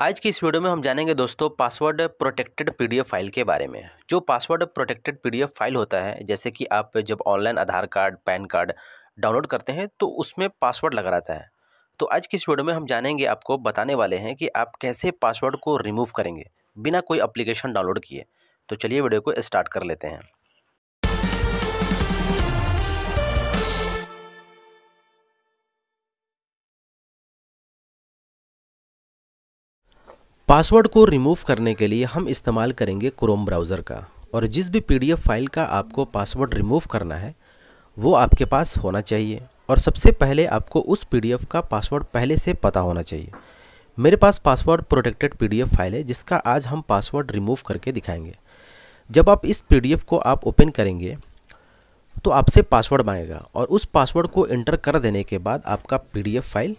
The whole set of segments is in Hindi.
आज की इस वीडियो में हम जानेंगे दोस्तों पासवर्ड प्रोटेक्टेड पीडीएफ फाइल के बारे में जो पासवर्ड प्रोटेक्टेड पीडीएफ फाइल होता है जैसे कि आप जब online Aadhaar card PAN card download करते हैं तो उसमें पासवर्ड लगा रहता है तो आज की इस वीडियो में हम जानेंगे आपको बताने वाले हैं कि आप कैसे पासवर्ड को रिमूव करेंगे बिना कोई अप्लीकेशन डाउनलोड किए तो चलिए वीडियो को स्टार्ट कर लेते हैं पासवर्ड को रिमूव करने के लिए हम इस्तेमाल करेंगे क्रोम ब्राउज़र का और जिस भी पीडीएफ फाइल का आपको पासवर्ड रिमूव करना है वो आपके पास होना चाहिए और सबसे पहले आपको उस पीडीएफ का पासवर्ड पहले से पता होना चाहिए मेरे पास पासवर्ड प्रोटेक्टेड पीडीएफ फाइल है जिसका आज हम पासवर्ड रिमूव करके दिखाएंगे जब आप इस पी को आप ओपन करेंगे तो आपसे पासवर्ड मांगेगा और उस पासवर्ड को एंटर कर देने के बाद आपका पी फाइल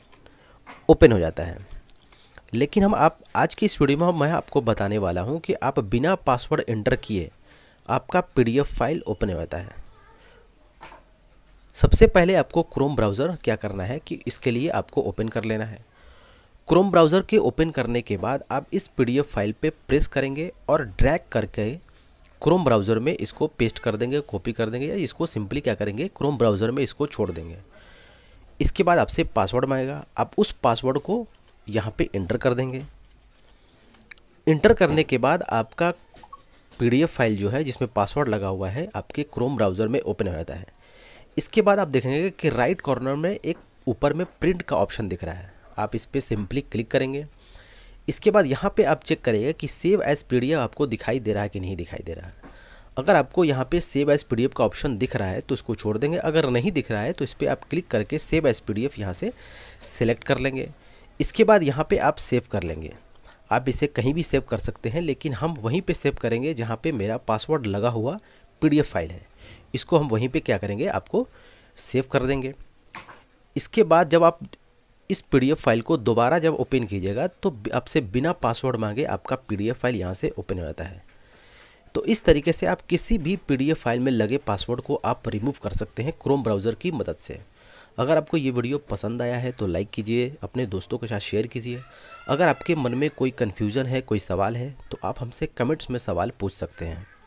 ओपन हो जाता है लेकिन हम आप आज की इस वीडियो में मैं आपको बताने वाला हूँ कि आप बिना पासवर्ड एंटर किए आपका पीडीएफ फाइल ओपन होता है सबसे पहले आपको क्रोम ब्राउज़र क्या करना है कि इसके लिए आपको ओपन कर लेना है क्रोम ब्राउज़र के ओपन करने के बाद आप इस पीडीएफ फाइल पे प्रेस करेंगे और ड्रैग करके क्रोम ब्राउज़र में इसको पेस्ट कर देंगे कॉपी कर देंगे या इसको सिंपली क्या करेंगे क्रोम ब्राउज़र में इसको छोड़ देंगे इसके बाद आपसे पासवर्ड मांगेगा आप उस पासवर्ड को यहाँ पे इंटर कर देंगे इंटर करने के बाद आपका पीडीएफ फाइल जो है जिसमें पासवर्ड लगा हुआ है आपके क्रोम ब्राउज़र में ओपन हो जाता है इसके बाद आप देखेंगे कि राइट कॉर्नर में एक ऊपर में प्रिंट का ऑप्शन दिख रहा है आप इस पर सिंपली क्लिक करेंगे इसके बाद यहाँ पे आप चेक करेंगे कि सेव एज पी आपको दिखाई दे रहा है कि नहीं दिखाई दे रहा है अगर आपको यहाँ पे सेव एज पी का ऑप्शन दिख रहा है तो इसको छोड़ देंगे अगर नहीं दिख रहा है तो इस पर आप क्लिक करके सेव एज पी डी यहाँ से सेलेक्ट कर लेंगे इसके बाद यहाँ पे आप सेव कर लेंगे आप इसे कहीं भी सेव कर सकते हैं लेकिन हम वहीं पे सेव करेंगे जहाँ पे मेरा पासवर्ड लगा हुआ पीडीएफ फाइल है इसको हम वहीं पे क्या करेंगे आपको सेव कर देंगे इसके बाद जब आप इस पीडीएफ फाइल को दोबारा जब ओपन कीजिएगा तो आपसे बिना पासवर्ड मांगे आपका पी फाइल यहाँ से ओपन हो जाता है तो इस तरीके से आप किसी भी पी फाइल में लगे पासवर्ड को आप रिमूव कर सकते हैं क्रोम ब्राउज़र की मदद से अगर आपको ये वीडियो पसंद आया है तो लाइक कीजिए अपने दोस्तों के साथ शेयर कीजिए अगर आपके मन में कोई कन्फ्यूज़न है कोई सवाल है तो आप हमसे कमेंट्स में सवाल पूछ सकते हैं